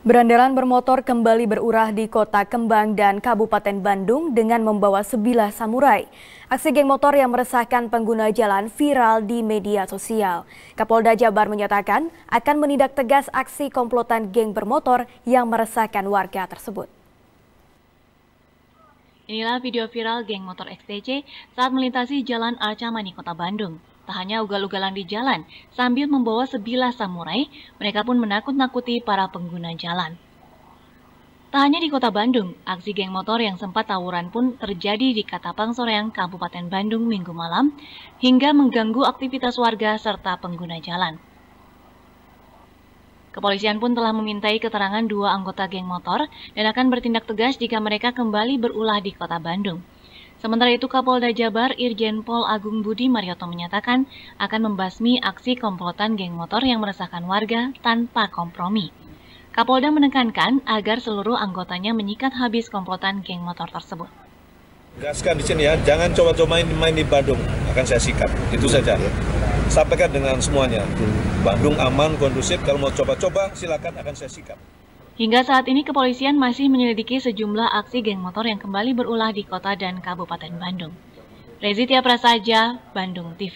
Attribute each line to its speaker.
Speaker 1: Berandalan bermotor kembali berurah di kota Kembang dan Kabupaten Bandung dengan membawa sebilah samurai. Aksi geng motor yang meresahkan pengguna jalan viral di media sosial. Kapolda Jabar menyatakan akan menindak tegas aksi komplotan geng bermotor yang meresahkan warga tersebut.
Speaker 2: Inilah video viral geng motor XTC saat melintasi jalan Arca Mani, Kota Bandung. Tak hanya ugal-ugalan di jalan, sambil membawa sebilah samurai, mereka pun menakut-nakuti para pengguna jalan. Tak hanya di kota Bandung, aksi geng motor yang sempat tawuran pun terjadi di Katapang Soreang, Kabupaten Bandung minggu malam, hingga mengganggu aktivitas warga serta pengguna jalan. Kepolisian pun telah memintai keterangan dua anggota geng motor dan akan bertindak tegas jika mereka kembali berulah di kota Bandung. Sementara itu Kapolda Jabar Irjen Pol Agung Budi Marioto menyatakan akan membasmi aksi komplotan geng motor yang meresahkan warga tanpa kompromi. Kapolda menekankan agar seluruh anggotanya menyikat habis komplotan geng motor tersebut.
Speaker 3: Gaskan di sini ya, jangan coba-coba main, main di Bandung, akan saya sikat. Itu saja. Sampaikan dengan semuanya. Bandung aman, kondusif, kalau mau coba-coba silakan akan saya sikat.
Speaker 2: Hingga saat ini kepolisian masih menyelidiki sejumlah aksi geng motor yang kembali berulah di kota dan Kabupaten Bandung. Rezitia Prasaja, Bandung TV.